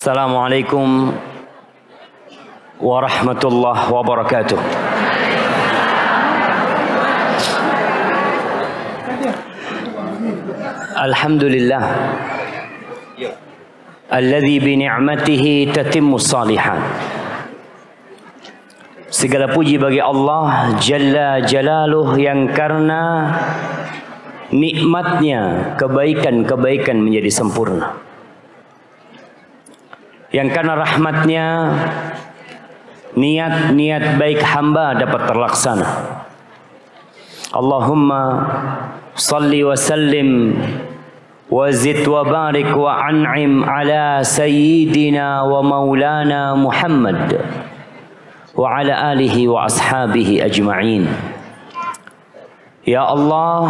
السلام عليكم wabarakatuh. Alhamdulillah, وبركاته الحمد لله الذي بنعمته Segala puji bagi Allah Jalla Jalaluh yang karena nikmatnya kebaikan-kebaikan menjadi sempurna yang karena rahmatnya niat-niat baik hamba dapat terlaksana. Allahumma salli wa sallim wa zid wa barik wa an'im ala sayyidina wa maulana Muhammad wa ala alihi wa ashabihi ajma'in. Ya Allah,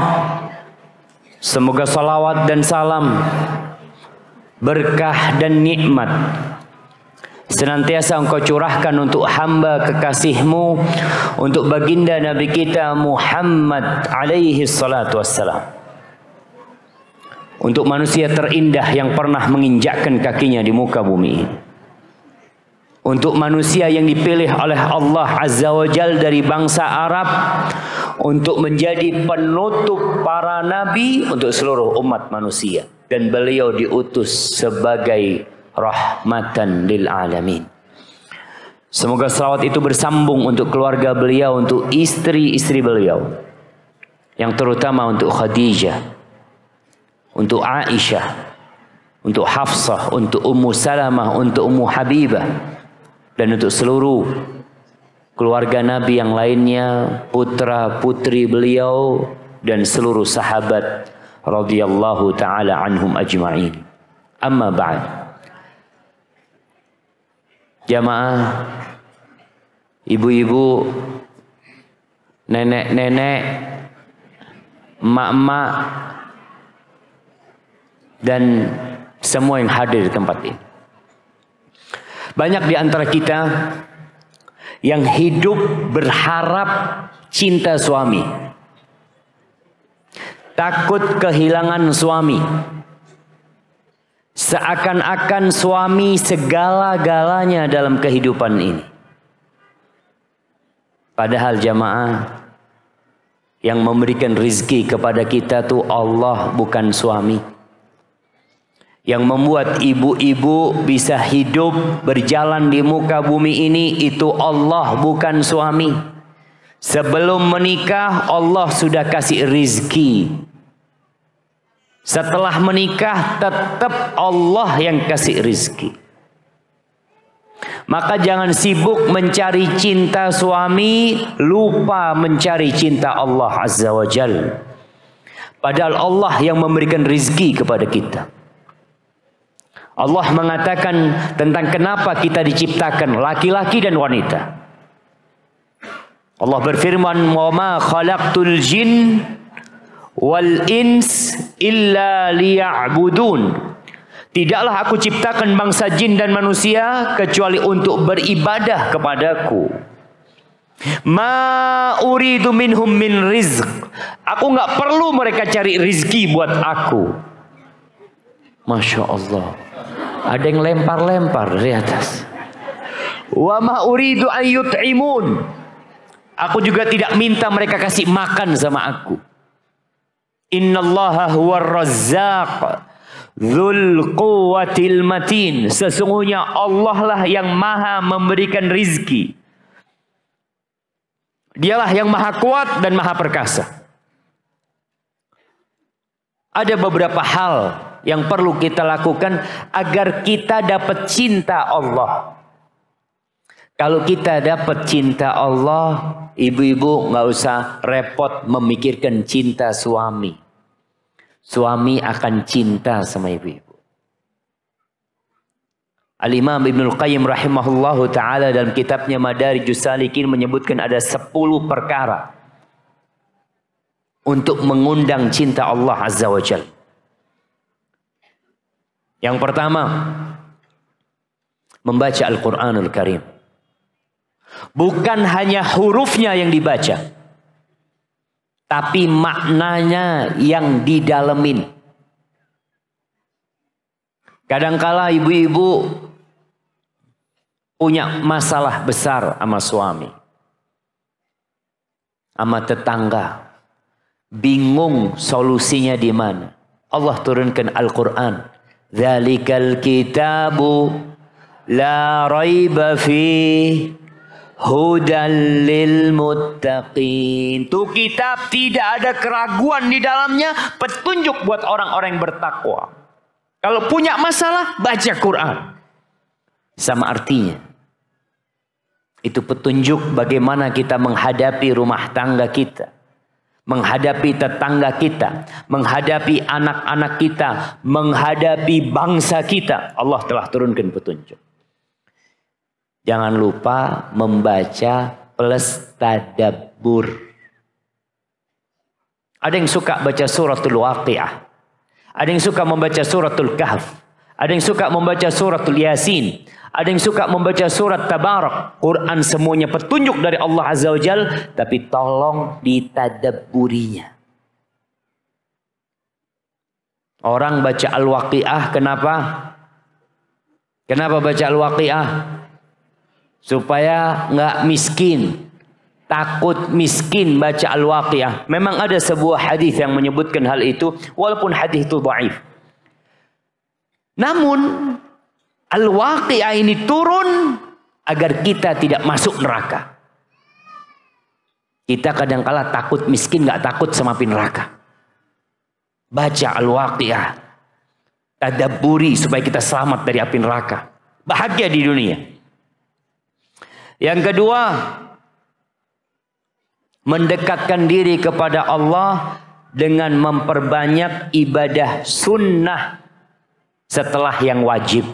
semoga salawat dan salam berkah dan nikmat Senantiasa engkau curahkan untuk hamba kekasihmu Untuk baginda Nabi kita Muhammad alaihi salatu wassalam Untuk manusia terindah yang pernah menginjakkan kakinya di muka bumi Untuk manusia yang dipilih oleh Allah Azza wa Jal dari bangsa Arab Untuk menjadi penutup para nabi untuk seluruh umat manusia Dan beliau diutus sebagai rahmatan lil alamin. Semoga selawat itu bersambung untuk keluarga beliau, untuk istri-istri beliau. Yang terutama untuk Khadijah, untuk Aisyah, untuk Hafsah, untuk Ummu Salamah, untuk Ummu Habibah. Dan untuk seluruh keluarga Nabi yang lainnya, putra putri beliau dan seluruh sahabat radhiyallahu taala anhum ajma'in. Amma ba'd jamaah ibu-ibu nenek-nenek emak-emak dan semua yang hadir di tempat ini banyak di antara kita yang hidup berharap cinta suami takut kehilangan suami Seakan-akan suami segala-galanya dalam kehidupan ini. Padahal jamaah yang memberikan rizki kepada kita itu Allah bukan suami. Yang membuat ibu-ibu bisa hidup berjalan di muka bumi ini itu Allah bukan suami. Sebelum menikah Allah sudah kasih rizki setelah menikah tetap Allah yang kasih rizki. Maka jangan sibuk mencari cinta suami, lupa mencari cinta Allah Azza wa Jal. Padahal Allah yang memberikan rizki kepada kita. Allah mengatakan tentang kenapa kita diciptakan laki-laki dan wanita. Allah berfirman, وَمَا خَلَقْتُ الْجِنِ jin illa liya'budun. Tidaklah aku ciptakan bangsa jin dan manusia kecuali untuk beribadah kepadaku. Ma uridu minhum min rizq. Aku nggak perlu mereka cari rizki buat aku. Masya Allah. Ada yang lempar-lempar dari atas. Wa ma uridu an Aku juga tidak minta mereka kasih makan sama aku. Innallaha huwar razzaq Dhul quwatil matin. Sesungguhnya Allah lah yang maha memberikan rizki. Dialah yang maha kuat dan maha perkasa. Ada beberapa hal yang perlu kita lakukan agar kita dapat cinta Allah. Kalau kita dapat cinta Allah, ibu-ibu nggak -ibu usah repot memikirkan cinta suami. Suami akan cinta sama ibu-ibu. Al-Imam Ibnul Qayyim rahimahullahu ta'ala dalam kitabnya Madari Jusalikin menyebutkan ada 10 perkara. Untuk mengundang cinta Allah Azza wa Jal. Yang pertama. Membaca Al-Quranul Karim. Bukan hanya hurufnya yang dibaca. Tapi maknanya yang didalemin. Kadangkala ibu-ibu punya masalah besar sama suami. Sama tetangga. Bingung solusinya di mana. Allah turunkan Al-Quran. Zalikal kitabu la raiba fih Hudalil muttaqin. tu kitab tidak ada keraguan di dalamnya. Petunjuk buat orang-orang yang bertakwa. Kalau punya masalah, baca Quran. Sama artinya. Itu petunjuk bagaimana kita menghadapi rumah tangga kita. Menghadapi tetangga kita. Menghadapi anak-anak kita. Menghadapi bangsa kita. Allah telah turunkan petunjuk. Jangan lupa membaca plus tadabur. Ada yang suka baca suratul waqiah. Ada yang suka membaca suratul kahf. Ada yang suka membaca suratul yasin. Ada yang suka membaca surat Tabarak. Quran semuanya petunjuk dari Allah Azza wa Jal. Tapi tolong ditadaburinya. Orang baca Al-Waqi'ah kenapa? Kenapa baca Al-Waqi'ah? supaya nggak miskin takut miskin baca al-waqiah memang ada sebuah hadis yang menyebutkan hal itu walaupun hadis itu dhaif namun al-waqiah ini turun agar kita tidak masuk neraka kita kadangkala takut miskin nggak takut sama api neraka baca al-waqiah tadaburi supaya kita selamat dari api neraka bahagia di dunia yang kedua, mendekatkan diri kepada Allah dengan memperbanyak ibadah sunnah setelah yang wajib.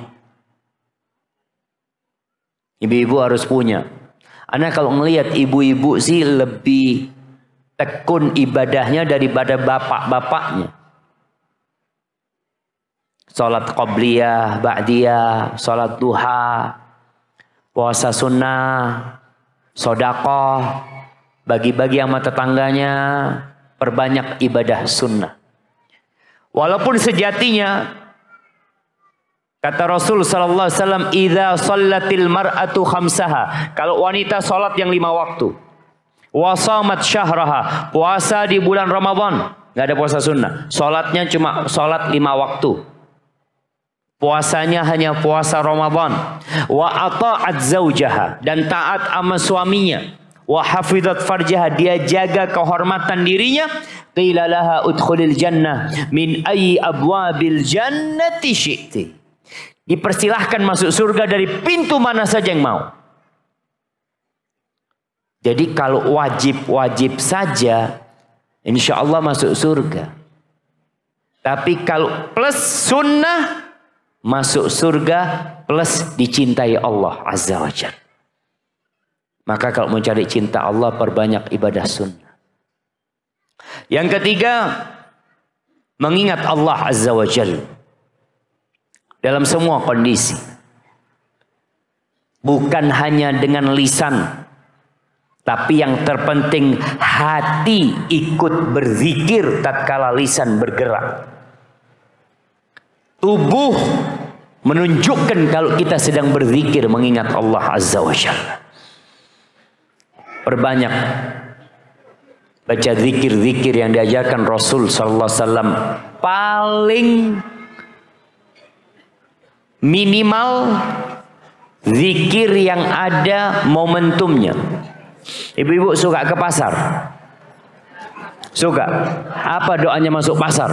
Ibu-ibu harus punya. Anak kalau melihat ibu-ibu sih lebih tekun ibadahnya daripada bapak-bapaknya. Sholat qobliyah, ba'diyah, sholat duha, puasa sunnah, sodako, bagi-bagi sama tetangganya, perbanyak ibadah sunnah. Walaupun sejatinya kata Rasul sallallahu alaihi wasallam, salatil mar mar'atu khamsaha." Kalau wanita salat yang lima waktu, wasamat syahraha, puasa di bulan Ramadan, nggak ada puasa sunnah. Salatnya cuma salat lima waktu. Puasanya hanya puasa Ramadan. Wa ata'at zaujaha dan taat sama suaminya. Wa hafidat farjaha dia jaga kehormatan dirinya. Qila laha udkhulil jannah min ayyi abwabil jannati syi'ti. Dipersilahkan masuk surga dari pintu mana saja yang mau. Jadi kalau wajib-wajib saja, insya Allah masuk surga. Tapi kalau plus sunnah, masuk surga plus dicintai Allah Azza wa Jal. Maka kalau mau cari cinta Allah perbanyak ibadah sunnah. Yang ketiga, mengingat Allah Azza wa Jal dalam semua kondisi. Bukan hanya dengan lisan, tapi yang terpenting hati ikut berzikir tatkala lisan bergerak. Tubuh menunjukkan kalau kita sedang berzikir mengingat Allah Azza wa Jalla. Perbanyak baca zikir-zikir yang diajarkan Rasul sallallahu alaihi wasallam paling minimal zikir yang ada momentumnya. Ibu-ibu suka ke pasar? Suka. Apa doanya masuk pasar?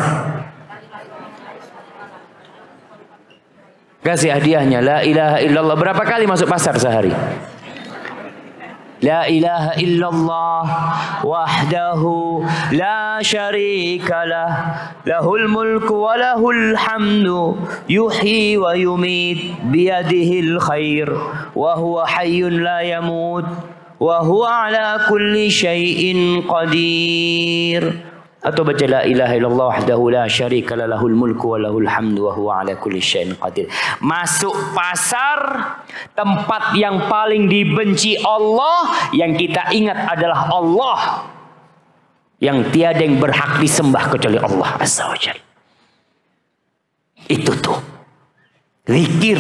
kasih hadiahnya lah ilaha illallah berapa kali masuk pasar sehari La ilaha illallah wahdahu la syarika lahul mulku wa hamdu yuhyi wa yumit biyadihil khair wa huwa hayyun la yamut wa huwa ala atau baca la ilaha illallah wahdahu la syarika la lahul mulku wa lahul hamdu wa huwa ala kulli syai'in qadir. Masuk pasar tempat yang paling dibenci Allah yang kita ingat adalah Allah yang tiada yang berhak disembah kecuali Allah azza wajalla. Itu tuh zikir.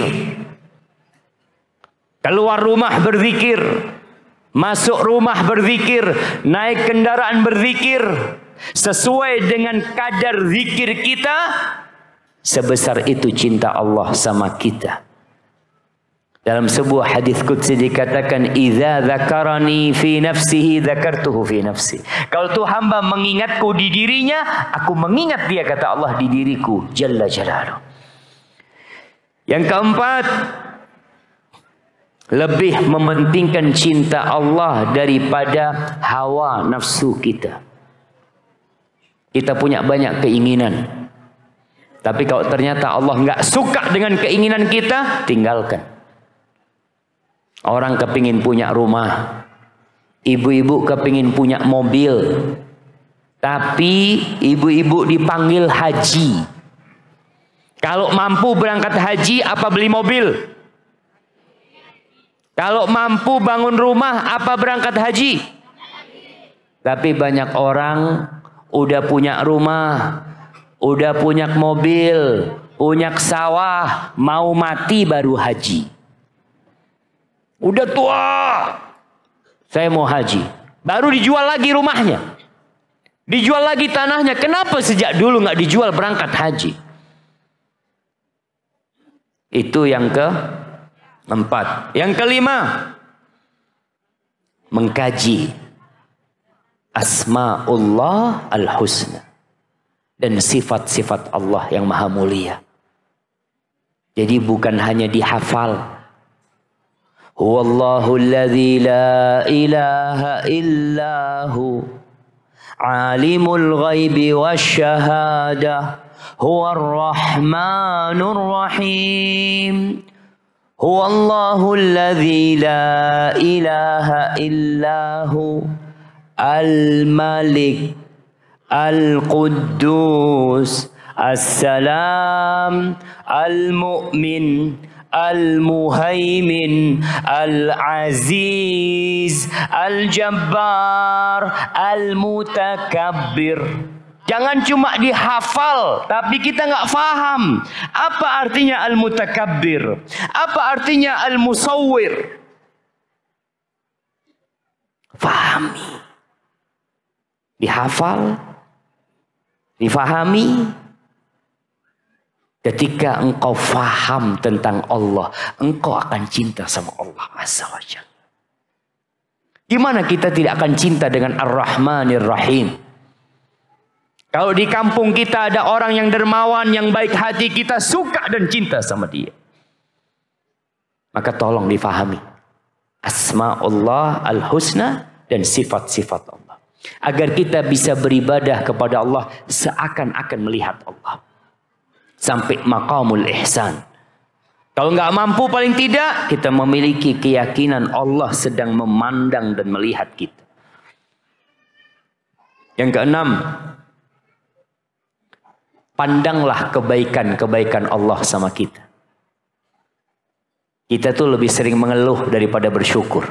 Keluar rumah berzikir, masuk rumah berzikir, naik kendaraan berzikir, Sesuai dengan kadar zikir kita, sebesar itu cinta Allah sama kita. Dalam sebuah hadis qudsi dikatakan idza dzakarani fi nafsihi dzakartuhu fi nafsi. Kalau tuh hamba mengingatku di dirinya, aku mengingat dia kata Allah di diriku jalla jalaluh. Yang keempat, lebih mementingkan cinta Allah daripada hawa nafsu kita. Kita punya banyak keinginan. Tapi kalau ternyata Allah nggak suka dengan keinginan kita, tinggalkan. Orang kepingin punya rumah. Ibu-ibu kepingin punya mobil. Tapi ibu-ibu dipanggil haji. Kalau mampu berangkat haji, apa beli mobil? Kalau mampu bangun rumah, apa berangkat haji? Tapi banyak orang udah punya rumah, udah punya mobil, punya sawah, mau mati baru haji. Udah tua, saya mau haji. Baru dijual lagi rumahnya. Dijual lagi tanahnya. Kenapa sejak dulu nggak dijual berangkat haji? Itu yang ke empat. Yang kelima, mengkaji Asma'ullah al-husna. Dan sifat-sifat Allah yang maha mulia. Jadi bukan hanya dihafal. Huwallahu alladhi la ilaha illahu. Alimul ghaibi wasyahadah. Huwa rahmanur rahim. Huwallahu alladhi la ilaha illahu. Al-Malik Al-Quddus Assalam Al-Mu'min Al-Muhaimin Al-Aziz Al-Jabbar Al-Mutakabbir Jangan cuma dihafal, tapi kita nggak faham apa artinya al-mutakabbir, apa artinya al-musawwir. Fahami dihafal, difahami. Ketika engkau faham tentang Allah, engkau akan cinta sama Allah Azza wa Gimana kita tidak akan cinta dengan Ar-Rahmanir Rahim? Kalau di kampung kita ada orang yang dermawan, yang baik hati, kita suka dan cinta sama dia. Maka tolong difahami. Asma'ullah al-husna dan sifat-sifat Allah agar kita bisa beribadah kepada Allah seakan-akan melihat Allah sampai maqamul ihsan kalau nggak mampu paling tidak kita memiliki keyakinan Allah sedang memandang dan melihat kita yang keenam pandanglah kebaikan-kebaikan Allah sama kita kita tuh lebih sering mengeluh daripada bersyukur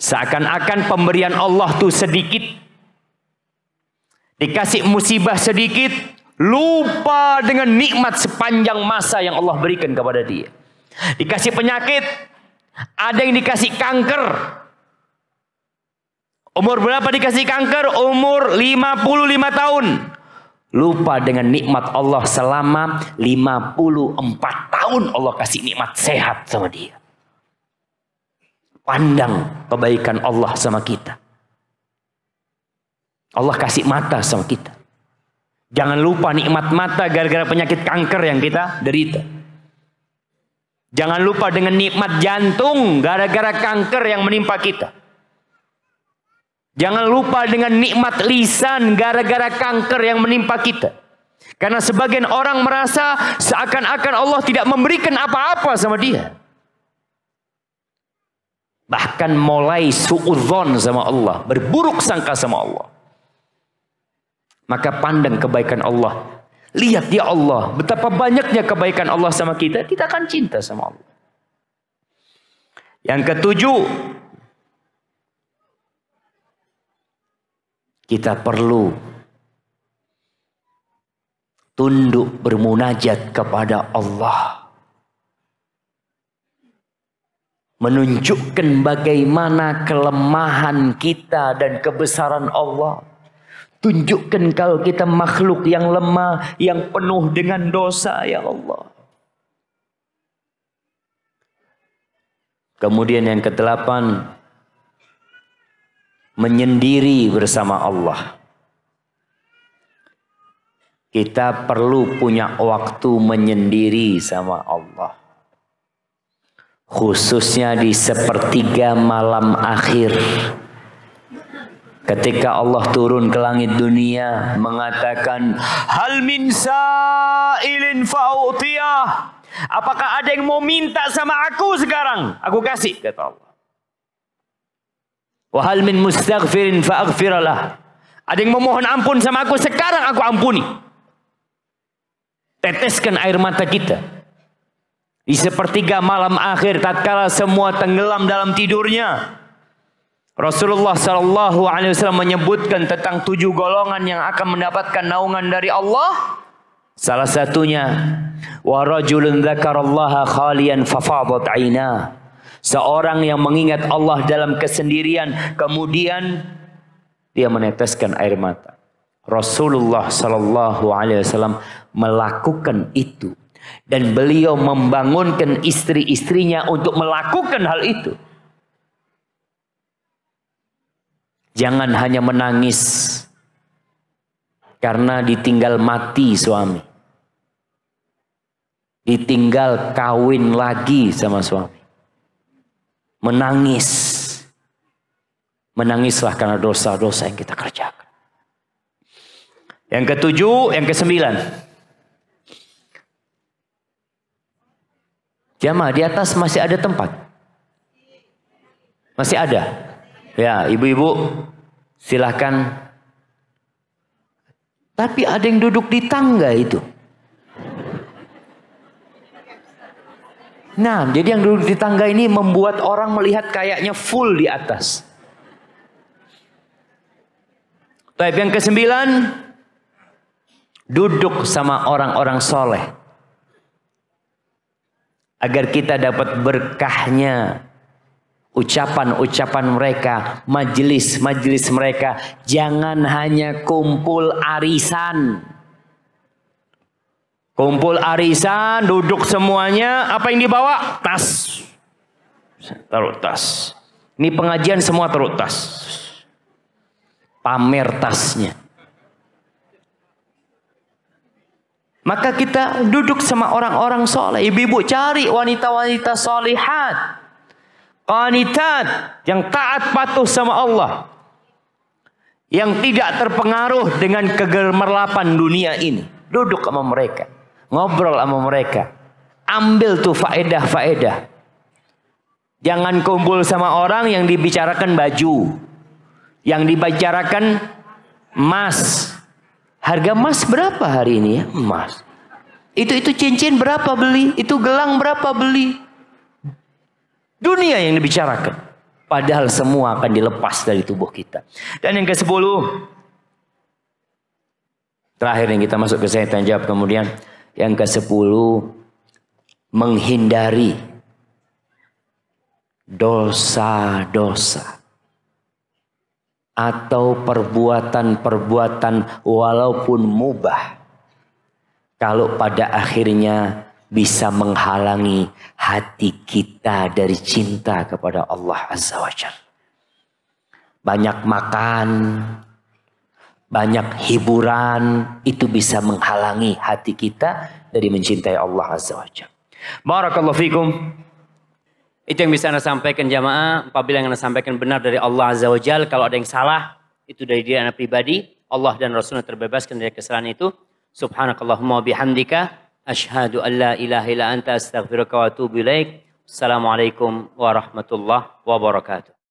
Seakan-akan pemberian Allah tuh sedikit. Dikasih musibah sedikit, lupa dengan nikmat sepanjang masa yang Allah berikan kepada dia. Dikasih penyakit, ada yang dikasih kanker. Umur berapa dikasih kanker? Umur 55 tahun. Lupa dengan nikmat Allah selama 54 tahun Allah kasih nikmat sehat sama dia pandang kebaikan Allah sama kita. Allah kasih mata sama kita. Jangan lupa nikmat mata gara-gara penyakit kanker yang kita derita. Jangan lupa dengan nikmat jantung gara-gara kanker yang menimpa kita. Jangan lupa dengan nikmat lisan gara-gara kanker yang menimpa kita. Karena sebagian orang merasa seakan-akan Allah tidak memberikan apa-apa sama dia. Bahkan mulai suudzon sama Allah. Berburuk sangka sama Allah. Maka pandang kebaikan Allah. Lihat ya Allah. Betapa banyaknya kebaikan Allah sama kita. Kita akan cinta sama Allah. Yang ketujuh. Kita perlu tunduk bermunajat kepada Allah. menunjukkan bagaimana kelemahan kita dan kebesaran Allah. Tunjukkan kalau kita makhluk yang lemah, yang penuh dengan dosa ya Allah. Kemudian yang kedelapan, menyendiri bersama Allah. Kita perlu punya waktu menyendiri sama Allah khususnya di sepertiga malam akhir ketika Allah turun ke langit dunia mengatakan hal min sa'ilin fa'utiyah apakah ada yang mau minta sama aku sekarang aku kasih kata Allah wa hal min mustaghfirin fa'aghfiralah ada yang memohon ampun sama aku sekarang aku ampuni teteskan air mata kita di sepertiga malam akhir tatkala semua tenggelam dalam tidurnya. Rasulullah sallallahu alaihi wasallam menyebutkan tentang tujuh golongan yang akan mendapatkan naungan dari Allah. Salah satunya wa rajulun dzakarallaha khalian fafadat aina. Seorang yang mengingat Allah dalam kesendirian kemudian dia meneteskan air mata. Rasulullah sallallahu alaihi wasallam melakukan itu dan beliau membangunkan istri-istrinya untuk melakukan hal itu. Jangan hanya menangis karena ditinggal mati suami. Ditinggal kawin lagi sama suami. Menangis. Menangislah karena dosa-dosa yang kita kerjakan. Yang ketujuh, yang kesembilan. Jamaah di atas masih ada tempat. Masih ada. Ya, ibu-ibu silahkan. Tapi ada yang duduk di tangga itu. Nah, jadi yang duduk di tangga ini membuat orang melihat kayaknya full di atas. Tapi yang kesembilan. Duduk sama orang-orang soleh agar kita dapat berkahnya ucapan-ucapan mereka, majelis-majelis mereka. Jangan hanya kumpul arisan. Kumpul arisan, duduk semuanya, apa yang dibawa? Tas. Taruh tas. Ini pengajian semua taruh tas. Pamer tasnya. Maka kita duduk sama orang-orang soleh. Ibu-ibu cari wanita-wanita solehat. Qanitat. Yang taat patuh sama Allah. Yang tidak terpengaruh dengan kegemerlapan dunia ini. Duduk sama mereka. Ngobrol sama mereka. Ambil tuh faedah-faedah. Jangan kumpul sama orang yang dibicarakan baju. Yang dibicarakan emas Harga emas berapa hari ini ya? Emas. Itu itu cincin berapa beli? Itu gelang berapa beli? Dunia yang dibicarakan. Padahal semua akan dilepas dari tubuh kita. Dan yang ke sepuluh, Terakhir yang kita masuk ke saya tanya jawab kemudian. Yang ke sepuluh Menghindari dosa-dosa atau perbuatan-perbuatan walaupun mubah kalau pada akhirnya bisa menghalangi hati kita dari cinta kepada Allah Azza wa Banyak makan, banyak hiburan itu bisa menghalangi hati kita dari mencintai Allah Azza wa Jal. Barakallahu fikum. Itu yang bisa anda sampaikan jamaah. Apabila yang anda sampaikan benar dari Allah Azza wa Jal. Kalau ada yang salah, itu dari diri anda pribadi. Allah dan Rasulullah terbebaskan dari kesalahan itu. Subhanakallahumma bihamdika. Ashadu an la ilaha ila anta astaghfiruka wa atubu ilaik. Assalamualaikum warahmatullahi wabarakatuh.